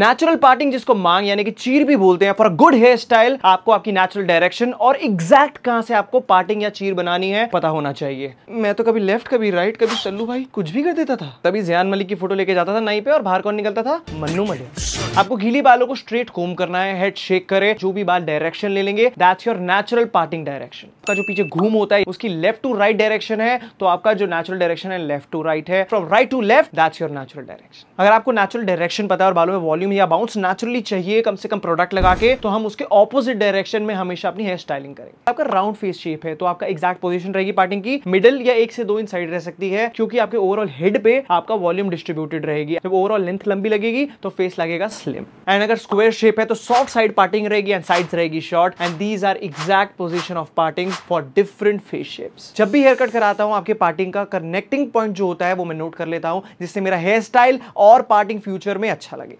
natural parting जिसको मांग यानी कि चीर भी बोलते हैं फॉर गुड हेयर स्टाइल आपको आपकी नेचुरल डायरेक्शन और एग्जैक्ट कहां से आपको पार्टिंग या चीर बनानी है पता होना चाहिए मैं तो कभी लेफ्ट कभी राइट कभी सल्लू भाई कुछ भी कर देता था तभी जयान मलिक की फोटो लेके जाता था नहीं पे और बाहर कौन निकलता था मन्नू मलिक आपको गीली बालों को स्ट्रेट कोम करना है हेड शेक करे जो भी बाल डायरेक्शन ले लेंगे that's your natural parting direction का जो पीछे घूम होता है उसकी लेफ्ट टू राइट डायरेक्शन है तो आपका जो नेचुरल डायरेक्शन है लेफ्ट टू राइट है from right to left that's your natural direction अगर आपको नेचुरल डायरेक्शन पता है और बालों में वॉल्यूम वॉल्यूम या बाउंस नेचुरली चाहिए कम से कम प्रोडक्ट लगा के तो हम उसके ऑपोजिट डायरेक्शन में हमेशा अपनी हेयर स्टाइलिंग करेंगे आपका राउंड फेस शेप है तो आपका एक्जैक्ट पोजिशन रहेगी पार्टिंग की मिडिल या एक से दो इन साइड रह सकती है क्योंकि आपके ओवरऑल हेड पे आपका वॉल्यूम डिस्ट्रीब्यूटेड रहेगी जब ओवरऑल लेंथ लंबी लगेगी तो फेस लगेगा स्लिम एंड अगर स्क्वेयर शेप है तो सॉफ्ट साइड पार्टिंग रहेगी एंड साइड रहेगी short and these are exact position of parting for different face shapes जब भी हेयर कट कराता हूँ आपके पार्टिंग का कनेक्टिंग पॉइंट जो होता है वो मैं नोट कर लेता हूँ जिससे मेरा हेयर स्टाइल और पार्टिंग फ्यूचर में अच्छा लगे